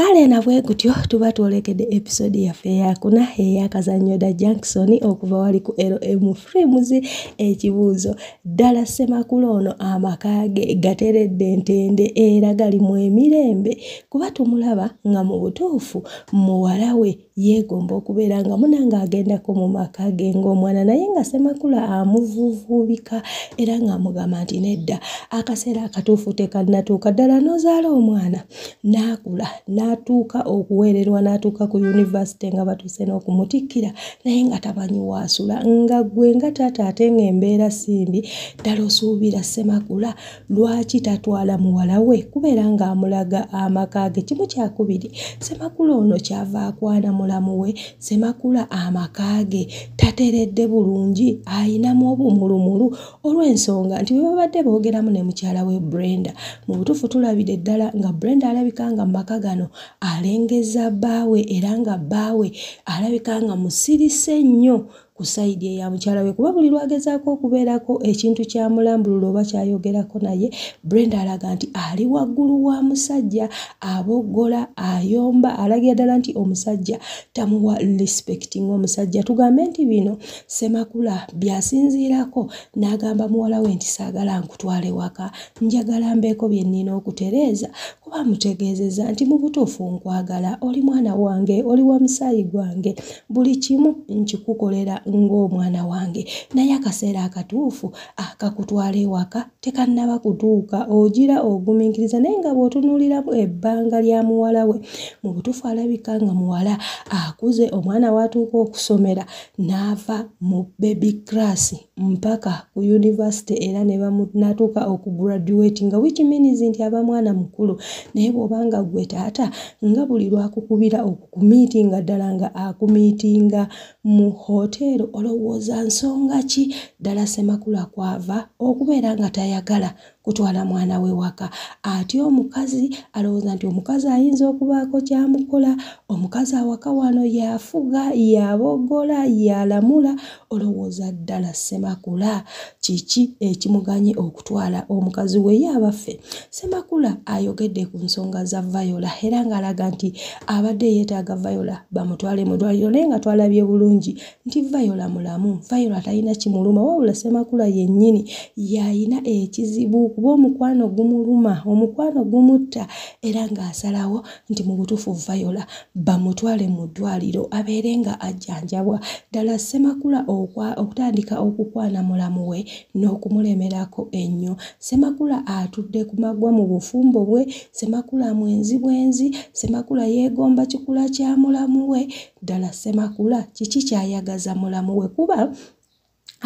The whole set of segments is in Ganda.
That ena bwe gutyo tuba twolekedde episode yaffe eyakuna eyakazanyoda jankisoni okuva wali ku lm frames ekibuuzo ddala semakulu ono amaka ge gateredde entende era galimu emirembe kuba tumulaba nga mu butuufu muwala we yeegomba okubeera nga muna ng'agendako mu maka ge ng'omwana naye nga semakula amuvuvuubika era ng'amugamba nti nedda akaseera akatuufu tekannatuuka ddala n'ozaala omwana n'akula n'atu okutuuka okuweererwa n'atuuka ku univasite nga batuuse n'okumutikkira naye nga tamanyi waasula nga gwe nga taata ate nga embeera simbi ddala osuubira semakula lwaki tatwala muwala we kubeera ng'amulaga amaka ge kimu kyakubiri semakula ono kyava akwana mulamu we semakula amaka ge tateredde bulungi ayinamu obumulumulu olw'ensonga nti bwe babadde boogeramu ne mukyala we brenda mu butufu tulabire ddala nga brenda alabika nga mu maka gano alengeza bbaawe era nga bbaawe alabika nga musirise nnyo ku sayidi eya mukyala we kuba buli lwagezaako okubeerako ekintu kyamulambulula oba kyayogerako naye brenda alaga nti ali waggulu wa musajja aboggola ayomba alagira ddala nti omusajja tamuwa respect ngaomusajja tugambe nti bino semakula byasinziirako n'agamba muwala we nti saagala nkutwale waka njagala mbeeko bye nnina okutereeza kuba mutegeezeza nti mu butuufu nkwagala oli mwana wange oli wa musaayi gwange buli kimu nkikukolera ng'omwana wange naye akaseera akatuufu akakutwala ewaka tekannaba kutuuka ogira ogumiikiriza naye nga bw'otunuulira ebbanga lya muwala we mu butuufu alabika nga muwala akuze omwana w'atuuka okusomera n'ava mu baby class mpaka ku yunivasite era nebamnatuuka okugraduati nga wiki minis nti aba mwana mukulu naye bw'obanga gwe taata nga buli lwakukubira okukumiitinga ddala nga akumiitinga mu hotel Katendo olowooza nsonga ki ddala semakulu akwava okubeera nga tayagala kutwala mwana we waka ati omukazi alowooza nti omukazi ayinza okubaako kyamukola omukazi awaka wano yafuga yabogola yalamula olowooza ddala semakula kiki ekimuganye okutwala omukazi weye abaffe semakula ayogedde ku nsonga za viola era ng'alaga nti abadde yeetaaga viola bamutwale mu ddwaliro naye nga twalabye bulungi nti viola mulamu viola talina kimuluma wabula semakula yennyini yalina ekizibu okuba omukwano gumuluma omukwano gumutta era ng'asalawo nti mu butuufu vayola bamutwale mu ddwaliro abeere nga ajjanjabwa ddala semakula okutandika okukwana mulamu we n'okumulemerako ennyo semakula atudde ku magwa mu bufumbo bwe semakula mwenzi bwenzi semakula yeegomba kikula kya mulamu we ddala semakula kiki kyayagaza mulamu we kuba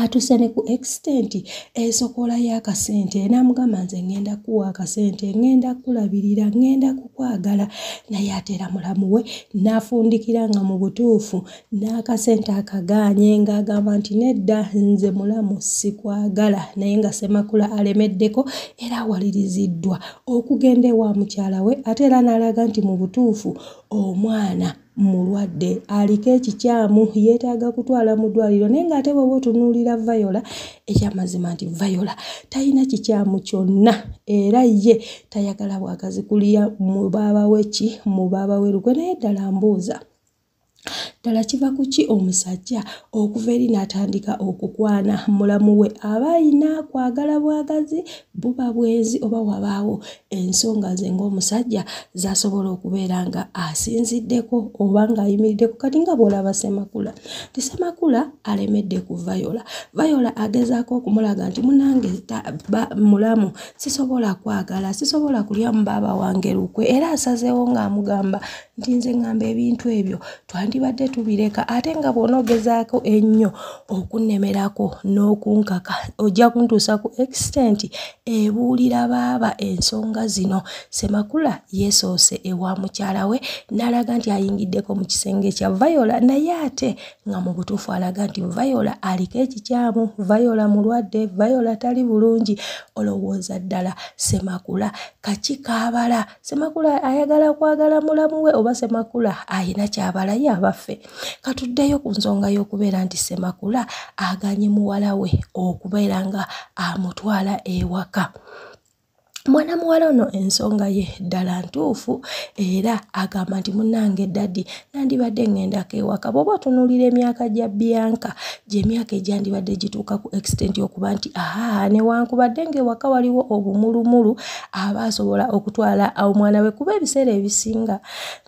atusene ku esitenti esokola yakasente enamugamba nze ngenda kuwa akasente ngenda kulabirira ngenda kukwagala naye atera mulamu we nafundikira nga mu butuufu n'akasente akagaanye ngaagamba nti nedda nze mulamu sikwagala naye nga semakula alemeddeko era awaliriziddwa okugenda ewa mukyala we ate era n'alaga nti mu butuufu omwana mulwadde aliko ekikyamu yeetaaga kutwala mu ddwaliro naye ng'ate bweoba otunuulira viola ekyamazima nti viola talina kikyamu kyonna era ye tayagala bwagazi kuliya mubaaba weki mubaaba werukwe naye ddala mbuuza ddala kiva ku ki omusajja okuva eri n'atandika okukwana mulamu we aba ayina kwagala bwagazi buba bwezi oba wabaawo ensonga ze ng'omusajja z'asobola okubeera nga asinziddeko oba ng'ayimiriddeku kati nga bw'olaba semakula ti semakula alemedde ku vayola vayola agezaako okumulaga nti munange mulamu sisobola kwagala sisobola kulyamu baaba wange lukwe era asazeewo ng'amugamba nti nze ngamba ebintu ebyo twandi twandibadde tubireka ate nga bwona ogezaako ennyo okunemerako n'okunkaka ojja kuntuusa ku extent ebuulira baaba ensonga zino semakula yeesoose ewa mukyala we n'alaga nti ayingiddeko mu kisenge kya viola naye ate nga mu butuufu alaga nti viola aliko ekikyamu viola mulwadde viola tali bulungi olowooza ddala semakula kakikaabala semakula ayagala kwagala mulamu we oba semakula ayina kyabalayo abaffe katuddeyo ku nsonga y'okubeera nti semakula aganye muwala we okubeera nga amutwala ewaka mwana muwala ono ensonga ye ddala ntuufu era agamba nti munange daddi nandibadde ngendako ewaka bwoba otunuulira emyaka gya bianka gyemyaka egyandibadde gituuka ku extent okuba nti aaa newankubadde ngaewaka waliwo obumulumulu aba asobola okutwala omwana we kuba ebiseera ebisinga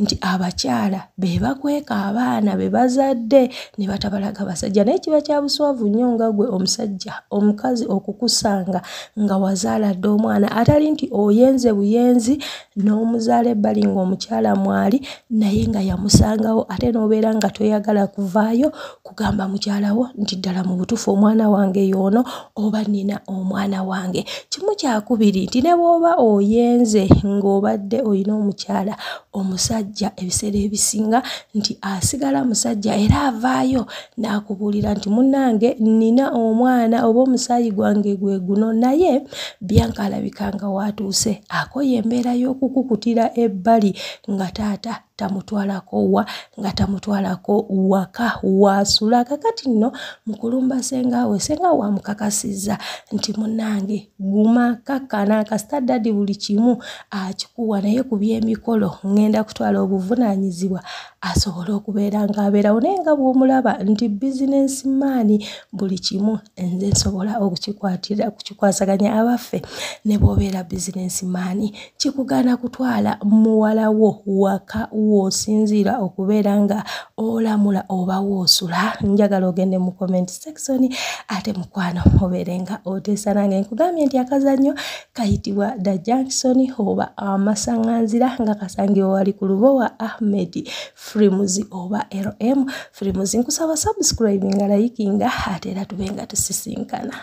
nti abakyala be bakweka abaana be bazadde ne batabalaga basajja naye kiba kya busoavu nnyo nga gwe omusajja omukazi okukusanga nga wazaala dde omwana atali tewali nti oyenze buyenzi n'omuzaala ebbali ng'omukyala mwali naye nga yamusangawo ate n'obeera nga toyagala kuvaayo kugamba mukyalawo nti ddala mu butufu omwana wange y'ono oba nina omwana wange kimu kyakubiri nti ne bw'oba oyenze ng'obadde olina omukyala omusajja ebiseera ebisinga nti asigala musajja era avaayo n'akubuulira nti munnange nnina omwana oba omusaayi gwange gwe guno naye byanka alabika nga waatuuse akoye embeera y'okukukutira ebbali nga taata tamutwalako wa nga tamutwalako waka wasula kakati nno mukulumba sengaawe sengaawe amukakasiza nti munange guma kakana kasitadadi buli kimu akikuwa naye ku byemikolo ŋŋenda kutwala obuvunanyizibwa asobole okubeera ng'abeerawo naye nga bw'omulaba nti bizinensi maani buli kimu nze nsobola okukikwatira kukikwasaganya abaffe ne bw'obeera bizinensi maani kikugaana kutwala muwalawo waka w'osinziira okubeera nga olamula oba woosula njagala ogende mu comment section ate mukwano obeere nga oteesa nange nkugambye nti akazannyo kayitibwa da jankisoni oba amasaŋŋanzira nga kasangibwa wali ku lubo wa ahmed frimuzi oba lm frimuzi nkusaba subscribe nga layikinga ate era tube nga tusisinkana